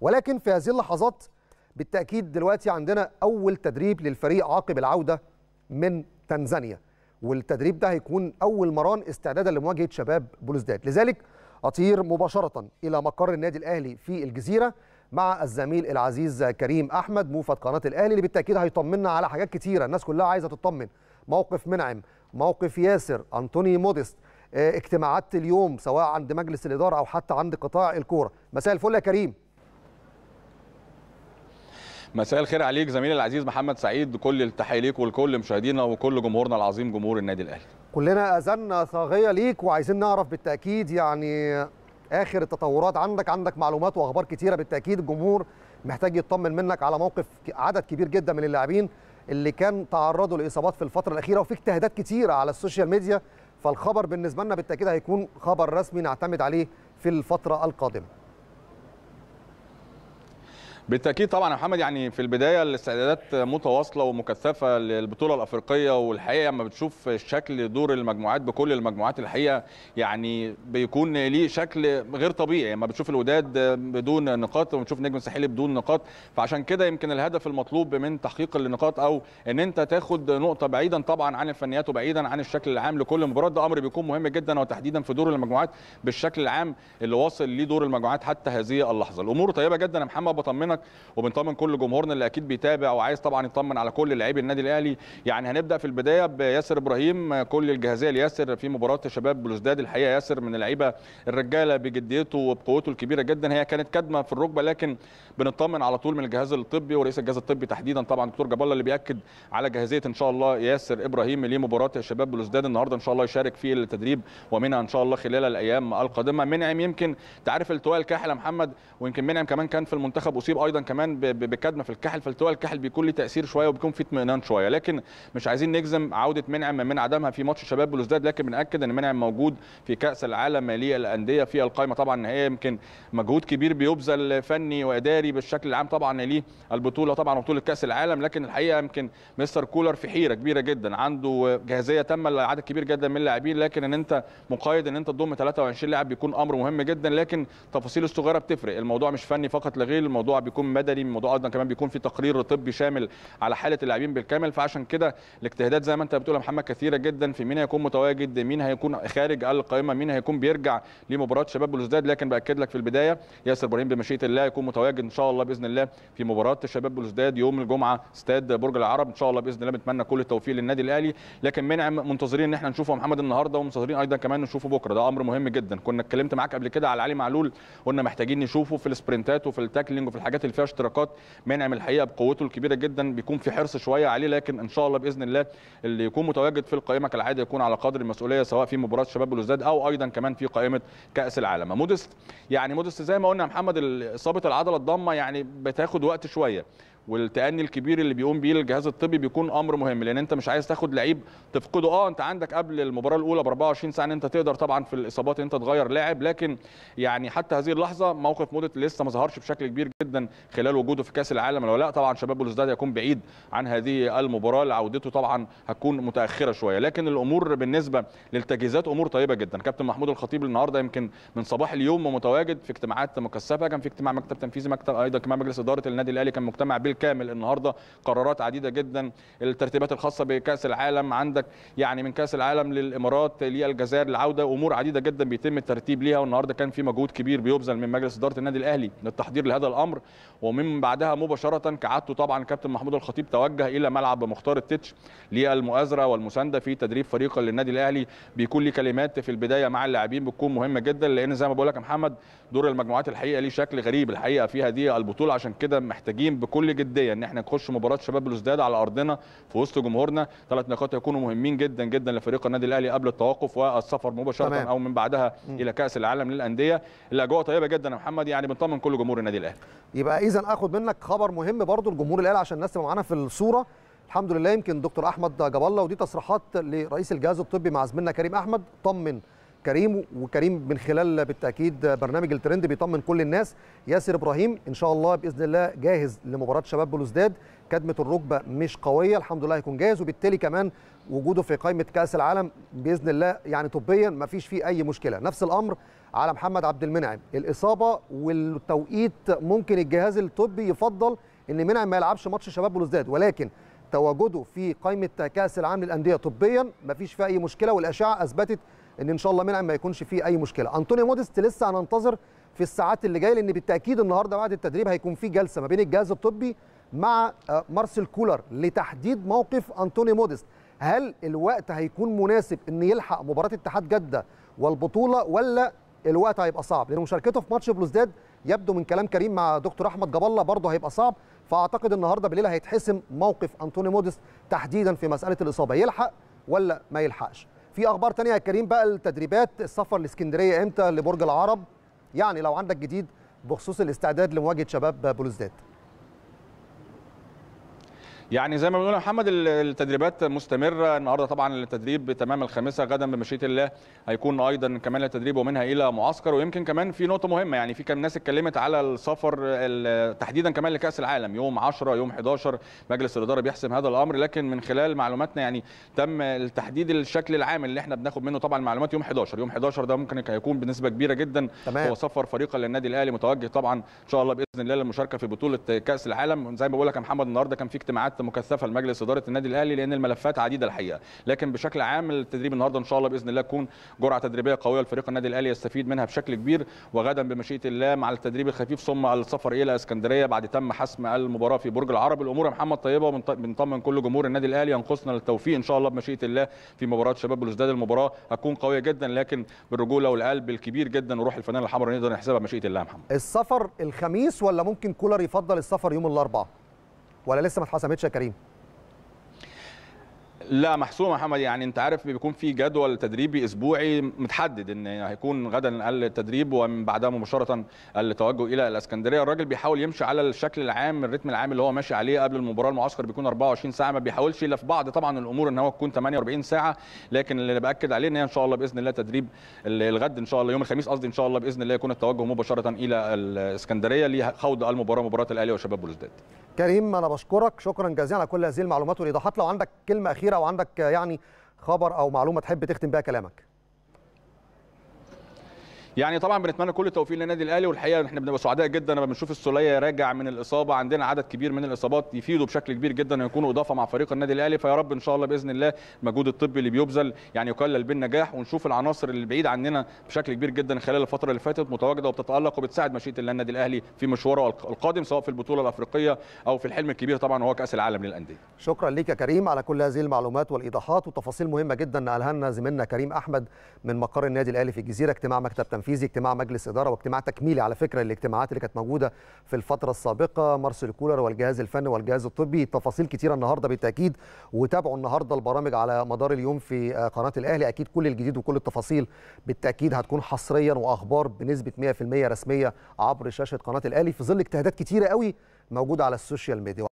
ولكن في هذه اللحظات بالتاكيد دلوقتي عندنا اول تدريب للفريق عقب العوده من تنزانيا والتدريب ده هيكون اول مران استعدادا لمواجهه شباب بلوزداد لذلك اطير مباشره الى مقر النادي الاهلي في الجزيره مع الزميل العزيز كريم احمد موفد قناه الاهلي اللي بالتاكيد هيطمنا على حاجات كتيره الناس كلها عايزه تطمن موقف منعم موقف ياسر انطوني موديست آه، اجتماعات اليوم سواء عند مجلس الاداره او حتى عند قطاع الكوره مساء الفل يا كريم مساء الخير عليك زميلي العزيز محمد سعيد كل التحيه ليك ولكل مشاهدينا وكل جمهورنا العظيم جمهور النادي الاهلي كلنا اذاننا صاغيه ليك وعايزين نعرف بالتاكيد يعني اخر التطورات عندك عندك معلومات واخبار كتيره بالتاكيد الجمهور محتاج يطمن منك على موقف عدد كبير جدا من اللاعبين اللي كان تعرضوا لاصابات في الفتره الاخيره وفي اجتهادات كتيره على السوشيال ميديا فالخبر بالنسبه لنا بالتاكيد هيكون خبر رسمي نعتمد عليه في الفتره القادمه بالتاكيد طبعا يا محمد يعني في البدايه الاستعدادات متواصله ومكثفه للبطوله الافريقيه والحقيقه لما بتشوف الشكل دور المجموعات بكل المجموعات الحقيقه يعني بيكون ليه شكل غير طبيعي لما بتشوف الوداد بدون نقاط وبتشوف نجم الساحلي بدون نقاط فعشان كده يمكن الهدف المطلوب من تحقيق النقاط او ان انت تاخد نقطه بعيدا طبعا عن الفنيات وبعيدا عن الشكل العام لكل مباراه ده امر بيكون مهم جدا وتحديدا في دور المجموعات بالشكل العام اللي واصل ليه دور المجموعات حتى هذه اللحظه الامور طيبه جدا يا محمد بطمنك وبنطمن كل جمهورنا اللي اكيد بيتابع وعايز طبعا يطمن على كل لاعبي النادي الاهلي يعني هنبدا في البدايه بياسر ابراهيم كل الجاهزيه لياسر في مباراه شباب بلوزداد الحقيقه ياسر من اللعيبه الرجاله بجديته وبقوته الكبيره جدا هي كانت كدمه في الركبه لكن بنطمن على طول من الجهاز الطبي ورئيس الجهاز الطبي تحديدا طبعا دكتور جاب الله اللي بياكد على جاهزيه ان شاء الله ياسر ابراهيم لمباراه شباب بلوزداد النهارده ان شاء الله يشارك في التدريب ومنها ان شاء الله خلال الايام القادمه منعم يمكن تعرف التواء الكاحل يا محمد ويمكن منعم كمان كان في المنتخب اصيب ايضا كمان بكدمه في الكحل فالتواء الكحل بيكون له تاثير شويه وبيكون في اطمئنان شويه لكن مش عايزين نجزم عوده منعم من عدمها في ماتش شباب بلوزداد لكن بناكد ان منعم موجود في كاس العالم للانديه في القائمه طبعا النهائيه يمكن مجهود كبير بيبذل فني واداري بالشكل العام طبعا ليه البطوله طبعا بطوله كاس العالم لكن الحقيقه يمكن مستر كولر في حيره كبيره جدا عنده جاهزيه تامه لعدد كبير جدا من اللاعبين لكن ان انت مقيد ان انت تضم 23 لاعب بيكون امر مهم جدا لكن التفاصيل الصغيره بتفرق الموضوع مش فني فقط لغير الموضوع بيكون مدني الموضوع ايضا كمان بيكون في تقرير طبي شامل على حاله اللاعبين بالكامل فعشان كده الاجتهادات زي ما انت بتقول يا محمد كثيره جدا في مين هيكون متواجد مين هيكون خارج القائمه مين هيكون بيرجع لمباراه شباب بلوزداد لكن باكد لك في البدايه ياسر ابراهيم بمشيئه الله يكون متواجد ان شاء الله باذن الله في مباراه شباب بلوزداد يوم الجمعه استاد برج العرب ان شاء الله باذن الله بنتمنى كل التوفيق للنادي الاهلي لكن منعم منتظرين ان احنا نشوفه محمد النهارده ومنتظرين ايضا كمان نشوفه بكره ده امر مهم جدا كنا اتكلمت معاك قبل كده على علي معلول قلنا محتاجين نشوفه في السبرنتات وفي التاكلينج وفي الحاجات الحاجات اللي فيها اشتراكات منعم الحقيقه بقوته الكبيره جدا بيكون في حرص شويه عليه لكن ان شاء الله باذن الله اللي يكون متواجد في القائمه كالعاده يكون على قدر المسؤوليه سواء في مباراه شباب بلوزداد او ايضا كمان في قائمه كاس العالم مودست يعني مودست زي ما قلنا محمد اصابه العضله الضامه يعني بتاخد وقت شويه والتأني الكبير اللي بيقوم بيه الجهاز الطبي بيكون امر مهم لان انت مش عايز تاخد لعيب تفقده اه انت عندك قبل المباراه الاولى ب 24 ساعه ان انت تقدر طبعا في الاصابات انت تغير لاعب لكن يعني حتى هذه اللحظه موقف مودت لسه ما ظهرش بشكل كبير جدا خلال وجوده في كاس العالم لو لا طبعا شباب بلوزداد هيكون بعيد عن هذه المباراه لعودته طبعا هتكون متاخره شويه لكن الامور بالنسبه للتجهيزات امور طيبه جدا كابتن محمود الخطيب النهارده يمكن من صباح اليوم متواجد في اجتماعات مكثفه كان في اجتماع مكتب تنفيذي مكتب ايضا مجلس اداره النادي الاهلي كان مجتمع بالكامل كامل النهارده قرارات عديده جدا الترتيبات الخاصه بكاس العالم عندك يعني من كاس العالم للامارات للجزائر العوده امور عديده جدا بيتم الترتيب ليها والنهارده كان في مجهود كبير بيبذل من مجلس اداره النادي الاهلي للتحضير لهذا الامر ومن بعدها مباشره كعادته طبعا كابتن محمود الخطيب توجه الى ملعب مختار التتش للمؤازره والمسانده في تدريب فريق للنادي الاهلي بيكون ليه كلمات في البدايه مع اللاعبين بتكون مهمه جدا لان زي ما بقول لك يا محمد دور المجموعات الحقيقه ليه شكل غريب الحقيقه في هذه البطوله عشان كده محتاجين بكل جديه ان احنا نخش مباراه شباب بلوزداد على ارضنا في وسط جمهورنا ثلاث نقاط يكونوا مهمين جدا جدا لفريق النادي الاهلي قبل التوقف والسفر مباشره تمام. او من بعدها م. الى كاس العالم للانديه الاجواء طيبه جدا يا محمد يعني بنطمن كل جمهور النادي الاهلي يبقى اذا اخد منك خبر مهم برضو الجمهور الاهلي عشان الناس تبقى معانا في الصوره الحمد لله يمكن دكتور احمد جاب الله ودي تصريحات لرئيس الجهاز الطبي مع زميلنا كريم احمد طمن كريم وكريم من خلال بالتاكيد برنامج الترند بيطمن كل الناس ياسر ابراهيم ان شاء الله باذن الله جاهز لمباراه شباب بلوزداد كدمه الركبه مش قويه الحمد لله هيكون جاهز وبالتالي كمان وجوده في قائمه كاس العالم باذن الله يعني طبيا ما فيش فيه اي مشكله نفس الامر على محمد عبد المنعم الاصابه والتوقيت ممكن الجهاز الطبي يفضل ان منعم ما يلعبش ماتش شباب بلوزداد ولكن تواجده في قائمه كاس العالم للانديه طبيا ما فيش فيه اي مشكله والاشعه اثبتت ان ان شاء الله منعم ما يكونش فيه اي مشكله انطونيو موديست لسه هننتظر في الساعات اللي جايه لان بالتاكيد النهارده بعد التدريب هيكون في جلسه ما بين الجهاز الطبي مع آه، مارسيل كولر لتحديد موقف انطونيو موديست هل الوقت هيكون مناسب ان يلحق مباراه اتحاد جده والبطوله ولا الوقت هيبقى صعب لان مشاركته في ماتش بلوزداد يبدو من كلام كريم مع دكتور احمد جاب الله برضه هيبقى صعب فاعتقد النهارده بالليل هيتحسم موقف انطوني موديست تحديدا في مساله الاصابه يلحق ولا ما يلحقش في اخبار تانية يا كريم بقى التدريبات السفر لاسكندريه امتى لبرج العرب يعني لو عندك جديد بخصوص الاستعداد لمواجهه شباب بلوزداد يعني زي ما بنقول يا محمد التدريبات مستمره النهارده طبعا التدريب تمام الخامسه غدا بمشيئه الله هيكون ايضا كمان التدريب ومنها الى معسكر ويمكن كمان في نقطه مهمه يعني في كم ناس اتكلمت على السفر تحديدا كمان لكاس العالم يوم 10 يوم 11 مجلس الاداره بيحسم هذا الامر لكن من خلال معلوماتنا يعني تم التحديد الشكل العام اللي احنا بناخد منه طبعا معلومات يوم 11 يوم 11 ده ممكن هيكون بنسبه كبيره جدا تمام. هو سفر فريقا للنادي الاهلي متوجه طبعا ان شاء الله باذن الله للمشاركه في بطوله كاس العالم زي ما بقول لك يا محمد النهارده كان في اجتماعات مكثفه لمجلس اداره النادي الاهلي لان الملفات عديده الحقيقه لكن بشكل عام التدريب النهارده ان شاء الله باذن الله تكون جرعه تدريبيه قويه لفريق النادي الاهلي يستفيد منها بشكل كبير وغدا بمشيئه الله مع التدريب الخفيف ثم السفر الى اسكندريه بعد تم حسم المباراه في برج العرب الامور يا محمد طيبه طيب- بنطمن كل جمهور النادي الاهلي ينقصنا التوفيق ان شاء الله بمشيئه الله في مباراه شباب بلوزداد المباراه هتكون قويه جدا لكن بالرجوله والقلب الكبير جدا وروح الفنان الحمراء نقدر نحسبها بمشيئه الله يا محمد السفر الخميس ولا ممكن كولر يفضل السفر يوم الاربعاء ولا لسه ما اتحسمتش يا كريم؟ لا محسومه محمد يعني انت عارف بيكون في جدول تدريبي اسبوعي متحدد ان هيكون غدا التدريب ومن بعدها مباشره التوجه الى الاسكندريه الراجل بيحاول يمشي على الشكل العام الريتم العام اللي هو ماشي عليه قبل المباراه المعسكر بيكون 24 ساعه ما بيحاولش الا في بعض طبعا الامور ان هو تكون 48 ساعه لكن اللي باكد عليه ان هي ان شاء الله باذن الله تدريب الغد ان شاء الله يوم الخميس قصدي ان شاء الله باذن الله يكون التوجه مباشره الى الاسكندريه لخوض المباراه مباراه الاهلي وشباب بلوزداد كريم انا بشكرك شكرا جزيلا على كل هذه المعلومات والايضاحات لو عندك كلمه اخيره لو عندك يعني خبر او معلومه تحب تختم بيها كلامك يعني طبعا بنتمنى كل التوفيق للنادي الاهلي والحقيقه احنا بنبقى سعداء جدا لما بنشوف السوليه راجع من الاصابه عندنا عدد كبير من الاصابات يفيدوا بشكل كبير جدا ويكونوا اضافه مع فريق النادي الاهلي فيا رب ان شاء الله باذن الله المجهود الطبي اللي بيبذل يعني يكلل بالنجاح ونشوف العناصر اللي بعيد عننا بشكل كبير جدا خلال الفتره اللي فاتت متواجده وبتتالق وبتساعد مشيئه الله النادي الاهلي في مشواره القادم سواء في البطوله الافريقيه او في الحلم الكبير طبعا وهو كاس العالم للانديه شكرا ليك يا كريم على كل هذه المعلومات والايضاحات وتفاصيل مهمه جدا قالها لنا زميلنا كريم احمد من مقر النادي الاهلي في الجزيره اجتماع مكتب التنفيذي اجتماع مجلس اداره واجتماع تكميلي على فكره للاجتماعات اللي كانت موجوده في الفتره السابقه مارسيل كولر والجهاز الفني والجهاز الطبي تفاصيل كتيره النهارده بالتاكيد وتابعوا النهارده البرامج على مدار اليوم في آه، قناه الاهلي اكيد كل الجديد وكل التفاصيل بالتاكيد هتكون حصريا واخبار بنسبه 100% رسميه عبر شاشه قناه الاهلي في ظل اجتهادات كتيره قوي موجوده على السوشيال ميديا